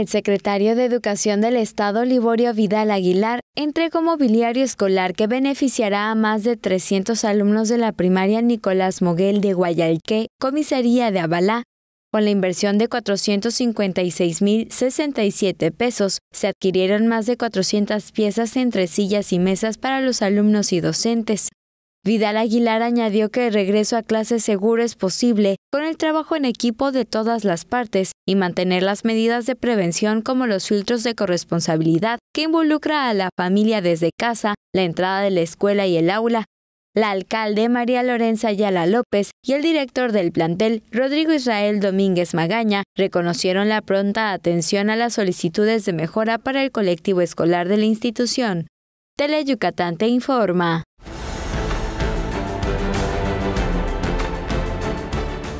El secretario de Educación del Estado, Liborio Vidal Aguilar, entregó mobiliario escolar que beneficiará a más de 300 alumnos de la primaria Nicolás Moguel de Guayalque, comisaría de Avalá. Con la inversión de 456.067 pesos, se adquirieron más de 400 piezas entre sillas y mesas para los alumnos y docentes. Vidal Aguilar añadió que el regreso a clases seguro es posible con el trabajo en equipo de todas las partes y mantener las medidas de prevención como los filtros de corresponsabilidad que involucra a la familia desde casa, la entrada de la escuela y el aula. La alcalde María Lorenza Ayala López y el director del plantel Rodrigo Israel Domínguez Magaña reconocieron la pronta atención a las solicitudes de mejora para el colectivo escolar de la institución. Tele te informa.